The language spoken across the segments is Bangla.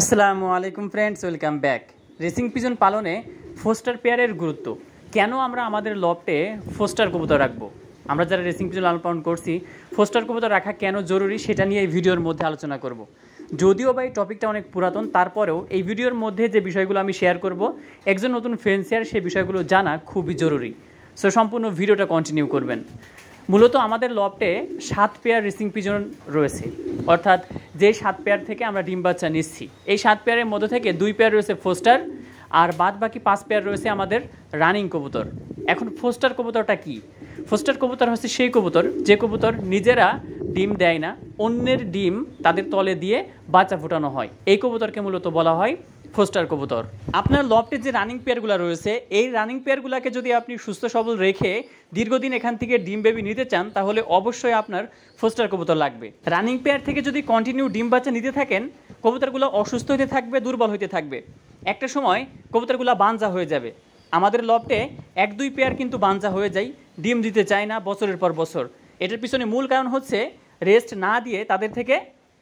আসসালামু আলাইকুম friends welcome back racing pigeon পালনে ফোস্টার পেয়ারের গুরুত্ব কেন আমরা আমাদের লপটে ফোস্টার কবুতর রাখবো আমরা যারা রেসিং পিজন লালন পালন করছি ফোস্টার কবুতর রাখা কেন জরুরি সেটা নিয়ে এই ভিডিওর মধ্যে আলোচনা করব যদিও বা এই টপিকটা অনেক পুরাতন তারপরেও এই ভিডিওর মধ্যে যে বিষয়গুলো আমি শেয়ার করব একজন নতুন ফ্রেন্ড শেয়ার সেই বিষয়গুলো জানা খুবই জরুরি সো সম্পূর্ণ ভিডিওটা কন্টিনিউ করবেন মূলত আমাদের লপটে সাত পেয়ার রিসিং পিজন রয়েছে অর্থাৎ যে সাত পেয়ার থেকে আমরা ডিম বাচ্চা নিচ্ছি এই সাত পেয়ারের মধ্যে থেকে দুই পেয়ার রয়েছে ফোস্টার আর বাদ বাকি পাঁচ পেয়ার রয়েছে আমাদের রানিং কবুতর এখন ফোস্টার কবুতরটা কি ফোস্টার কবুতর হচ্ছে সেই কবুতর যে কবুতর নিজেরা ডিম দেয় না অন্যের ডিম তাদের তলে দিয়ে বাচ্চা ফুটানো হয় এই কবুতরকে মূলত বলা হয় ফোস্টার কবুতর আপনার লফটের যে রানিং পেয়ারগুলো রয়েছে এই রানিং পেয়ারগুলোকে যদি আপনি সুস্থ সবল রেখে দীর্ঘদিন এখান থেকে ডিম বেবি নিতে চান তাহলে অবশ্যই আপনার ফোস্টার কবুতর লাগবে রানিং পেয়ার থেকে যদি কন্টিনিউ ডিম বাচ্চা নিতে থাকেন কবুতরগুলো অসুস্থ হতে থাকবে দুর্বল হতে থাকবে একটা সময় কবুতরগুলো বাঞ্জা হয়ে যাবে আমাদের লফটে এক দুই পেয়ার কিন্তু বাঞ্জা হয়ে যায় ডিম দিতে চায় না বছরের পর বছর এটার পিছনে মূল কারণ হচ্ছে রেস্ট না দিয়ে তাদের থেকে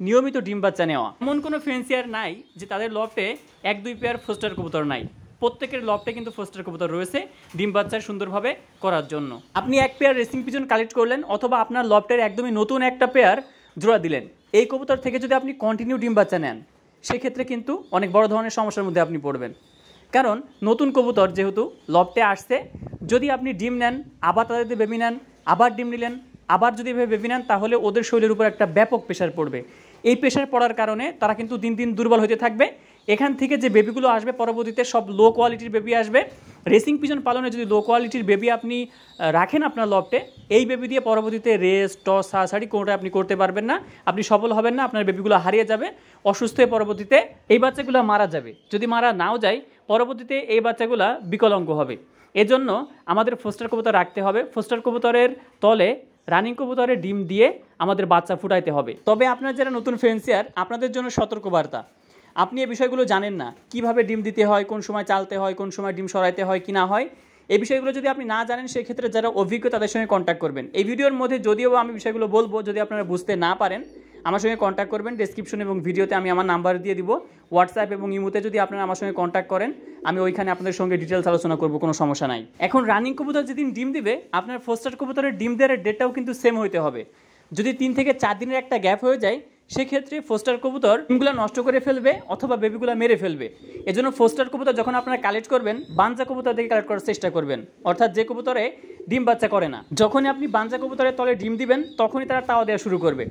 নিয়মিত ডিম বাচ্চা নেওয়া এমন কোনো ফেন্সিয়ার নাই যে তাদের লফটে এক দুই পেয়ার ফোস্টার কবুতর নাই প্রত্যেকের লফটে কিন্তু ফোস্টার কবুতর রয়েছে ডিম বাচ্চা সুন্দরভাবে করার জন্য আপনি এক পেয়ার রেসিং পিজন কালেক্ট করলেন অথবা আপনার লফটের একদমই নতুন একটা পেয়ার জোড়া দিলেন এই কবুতর থেকে যদি আপনি কন্টিনিউ ডিম বাচ্চা নেন সেক্ষেত্রে কিন্তু অনেক বড় ধরনের সমস্যার মধ্যে আপনি পড়বেন কারণ নতুন কবুতর যেহেতু লফটে আসছে যদি আপনি ডিম নেন আবার তাদের বেবি নেন আবার ডিম নিলেন আবার যদি এভাবে বেবি নেন তাহলে ওদের শরীরের উপর একটা ব্যাপক প্রেশার পড়বে এই প্রেশার পড়ার কারণে তারা কিন্তু দিন দিন দুর্বল হতে থাকবে এখান থেকে যে বেবিগুলো আসবে পরবর্তীতে সব লো কোয়ালিটির বেবি আসবে রেসিং পিজন পালনে যদি লো কোয়ালিটির বেবি আপনি রাখেন আপনার লফটে এই বেবি দিয়ে পরবর্তীতে রেস টস হাসাহাড়ি কোনোটা আপনি করতে পারবেন না আপনি সফল হবেন না আপনার বেবিগুলো হারিয়ে যাবে অসুস্থ হয়ে পরবর্তীতে এই বাচ্চাগুলো মারা যাবে যদি মারা নাও যায় পরবর্তীতে এই বাচ্চাগুলো বিকলঙ্গ হবে এজন্য আমাদের ফোস্টার কবুতর রাখতে হবে ফোস্টার কবুতরের তলে রানিং কবুতরে ডিম দিয়ে আমাদের বাচ্চা ফুটাইতে হবে তবে আপনার যারা নতুন ফেন্সিয়ার আপনাদের জন্য সতর্কবার্তা আপনি এই বিষয়গুলো জানেন না কিভাবে ডিম দিতে হয় কোন সময় চালতে হয় কোন সময় ডিম সরাইতে হয় কি না হয় এই বিষয়গুলো যদি আপনি না জানেন সেক্ষেত্রে যারা অভিজ্ঞ তাদের সঙ্গে কন্ট্যাক্ট করবেন এই ভিডিওর মধ্যে যদিও আমি বিষয়গুলো বলবো যদি আপনারা বুঝতে না পারেন আমার সঙ্গে কন্ট্যাক্ট করবেন ডিসক্রিপশন এবং ভিডিওতে আমি আমার নাম্বার দিয়ে দিব হোয়াটসঅ্যাপ এবং ইমোতে যদি আপনারা আমার সঙ্গে কন্ট্যাক্ট করেন আমি ওইখানে আপনাদের সঙ্গে ডিটেলস আলোচনা করব কোনো সমস্যা নাই এখন রানিং কবুতর যেদিন ডিম দিবে আপনার ফোস্টার কবুতরের ডিম দেওয়ার ডেটটাও কিন্তু সেম হইতে হবে যদি তিন থেকে চার দিনের একটা গ্যাপ হয়ে যায় সেক্ষেত্রে ফোস্টার কবুতর ডিমগুলো নষ্ট করে ফেলবে অথবা বেবিগুলো মেরে ফেলবে এজন্য ফোস্টার কবুতর যখন আপনারা কালেক্ট করবেন বাঞ্জা কবুতর দিকে কালেক্ট করার চেষ্টা করবেন অর্থাৎ যে কবুতরে ডিম বাচ্চা করে না যখনই আপনি বাঞ্জা কবুতরের তলে ডিম দিবেন তখনই তারা তাওয়া দেওয়া শুরু করবে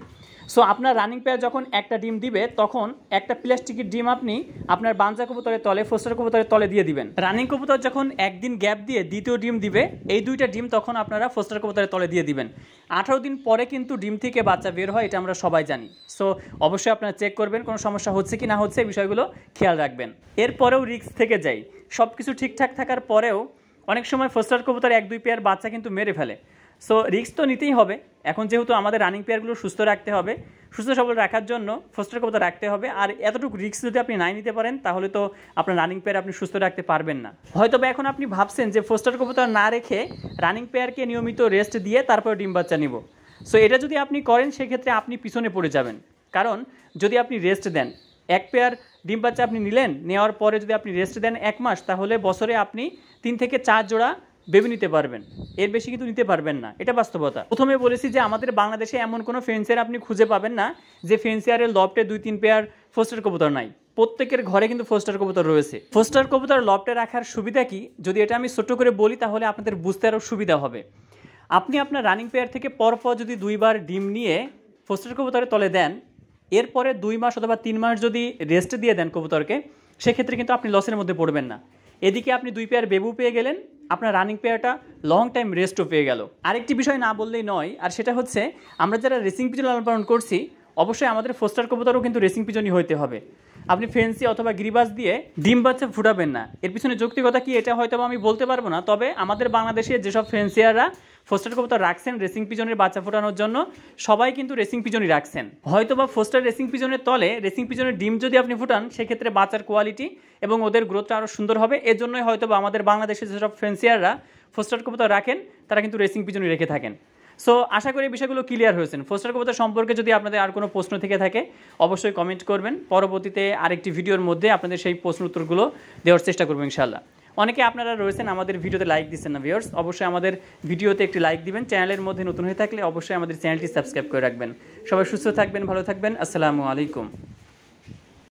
সো আপনার রানিং পেয়ার যখন একটা ডিম দিবে তখন একটা প্লাস্টিকের ডিম আপনি আপনার বাঞ্জা কবুতরের তলে ফোস্টার কবুতরের তলে দিয়ে দিবেন রানিং কবুতর যখন একদিন গ্যাপ দিয়ে দ্বিতীয় ডিম দিবে এই দুইটা ডিম তখন আপনারা ফোস্টার কবুতরের তলে দিয়ে দিবেন আঠারো দিন পরে কিন্তু ডিম থেকে বাচ্চা বের হয় এটা আমরা সবাই জানি সো অবশ্যই আপনারা চেক করবেন কোনো সমস্যা হচ্ছে কি না হচ্ছে এই বিষয়গুলো খেয়াল রাখবেন এরপরেও রিক্স থেকে যাই সব কিছু ঠিকঠাক থাকার পরেও অনেক সময় ফোস্টার কবুতর এক দুই পেয়ার বাচ্চা কিন্তু মেরে ফেলে সো রিক্স তো নিতেই হবে এখন যেহেতু আমাদের রানিং পেয়ারগুলো সুস্থ রাখতে হবে সুস্থ সবল রাখার জন্য ফোস্টার কবতা রাখতে হবে আর এতটুকু রিস্ক যদি আপনি নাই নিতে পারেন তাহলে তো আপনার রানিং পেয়ার আপনি সুস্থ রাখতে পারবেন না হয়তো বা এখন আপনি ভাবছেন যে ফোস্টার কবতা না রেখে রানিং পেয়ারকে নিয়মিত রেস্ট দিয়ে তারপর ডিম বাচ্চা নিব সো এটা যদি আপনি করেন সেক্ষেত্রে আপনি পিছনে পড়ে যাবেন কারণ যদি আপনি রেস্ট দেন এক পেয়ার ডিম বাচ্চা আপনি নিলেন নেওয়ার পরে যদি আপনি রেস্ট দেন এক মাস তাহলে বছরে আপনি তিন থেকে চার জোড়া ভেবে নিতে পারবেন এর বেশি কিন্তু নিতে পারবেন না এটা বাস্তবতা প্রথমে বলেছি যে আমাদের বাংলাদেশে এমন কোনো ফেন্সিয়ার আপনি খুঁজে পাবেন না যে ফেন্সিয়ারের লফটে দুই তিন পেয়ার ফোস্টার কবুতর নাই প্রত্যেকের ঘরে কিন্তু ফোস্টার কবুতর রয়েছে ফোস্টার কবুতর লফটে রাখার সুবিধা কি যদি এটা আমি ছোট্ট করে বলি তাহলে আপনাদের বুঝতে আরও সুবিধা হবে আপনি আপনার রানিং পেয়ার থেকে পরপর যদি দুইবার ডিম নিয়ে ফোস্টার কবুতরের তলে দেন এরপরে দুই মাস অথবা তিন মাস যদি রেস্ট দিয়ে দেন কবুতরকে সেক্ষেত্রে কিন্তু আপনি লসের মধ্যে পড়বেন না এদিকে আপনি দুই পেয়ার বেবু পেয়ে গেলেন আপনার রানিং পেয়ারটা লং টাইম রেস্টও পেয়ে গেল আরেকটি বিষয় না বললেই নয় আর সেটা হচ্ছে আমরা যারা রেসিং পিজন লালন পালন করছি অবশ্যই আমাদের ফোস্টার কবুতরও কিন্তু রেসিং পিজনই হইতে হবে আপনি ফেন্সি অথবা গ্রিবাস দিয়ে ডিম বাচ্চা ফুটাবেন না এর পিছনে যৌক্তিকতা কি এটা হয়তো আমি বলতে পারবো না তবে আমাদের বাংলাদেশে যেসব ফেন্সিয়াররা ফোস্টার কবুতর রাখছেন রেসিং পিজনের বাচ্চা ফোটানোর জন্য সবাই কিন্তু রেসিং পিজনই রাখছেন হয়তো বা ফোস্টার রেসিং পিজনের তলে রেসিং পিজনের ডিম যদি আপনি ফুটান সেক্ষেত্রে বাচ্চার কোয়ালিটি এবং ওদের গ্রোথটা আরও সুন্দর হবে এর জন্যই হয়তো বা আমাদের বাংলাদেশের যেসব ফেন্সিয়াররা ফোস্টার কবুতর রাখেন তারা কিন্তু রেসিং পিজনই রেখে থাকেন সো আশা করি বিষয়গুলো ক্লিয়ার হয়েছেন ফোস্টার কবিতা সম্পর্কে যদি আপনাদের আর কোনো প্রশ্ন থেকে থাকে অবশ্যই কমেন্ট করবেন পরবর্তীতে আরেকটি ভিডিওর মধ্যে আপনাদের সেই প্রশ্ন উত্তরগুলো দেওয়ার চেষ্টা করবো ইনশাল্লাহ অনেকে আপনারা রয়েছেন আমাদের ভিডিওতে লাইক দিচ্ছেন না ভিওর্স অবশ্যই আমাদের ভিডিওতে একটি লাইক দিবেন চ্যানেলের মধ্যে নতুন হয়ে থাকলে অবশ্যই আমাদের চ্যানেলটি সাবস্ক্রাইব করে রাখবেন সবাই সুস্থ থাকবেন ভালো থাকবেন আসসালামু আলাইকুম